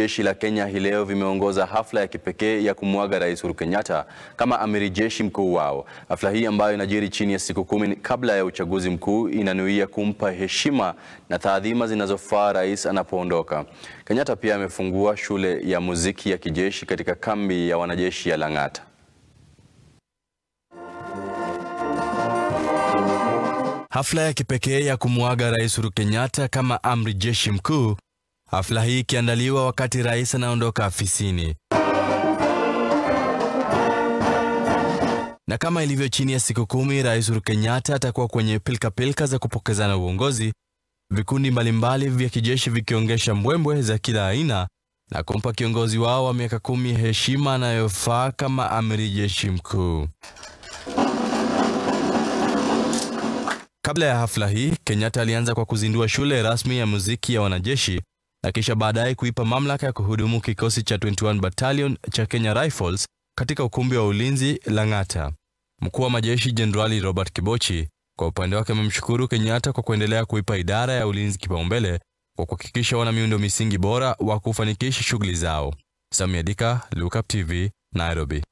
jeshi la Kenya hii leo vimeongoza hafla ya kipekee ya kumwaga Rais Uhuru Kenyatta kama amiri jeshi mkuu wao. Hafla hii ambayo inajiri chini ya siku kumi kabla ya uchaguzi mkuu inanuia kumpa heshima na taadhima zinazofaa rais anapoondoka. Kenyatta pia amefungua shule ya muziki ya kijeshi katika kambi ya wanajeshi ya Lang'ata. Hafla ya kipekee ya kumwaga Rais Uhuru Kenyatta kama amri jeshi mkuu Hafla hii ikiandaliwa wakati rais anaondoka afisini na kama ilivyo chini ya siku kumi, Rais Uhuru Kenyatta atakuwa kwenye pilkapilka za kupokezana uongozi, vikundi mbalimbali vya kijeshi vikiongesha mbwembwe za kila aina na kumpa kiongozi wao wa miaka kumi heshima anayofaa kama amiri jeshi mkuu. Kabla ya hafla hii, Kenyatta alianza kwa kuzindua shule rasmi ya muziki ya wanajeshi na kisha baadaye kuipa mamlaka ya kuhudumu kikosi cha 21 Battalion cha Kenya Rifles katika ukumbi wa ulinzi Lang'ata. Mkuu wa majeshi Jenerali Robert Kibochi kwa upande wake amemshukuru Kenyatta kwa kuendelea kuipa idara ya ulinzi kipaumbele kwa kuhakikisha wana miundo misingi bora wa kufanikisha shughuli zao. Samia Dika, Lukap TV, Nairobi.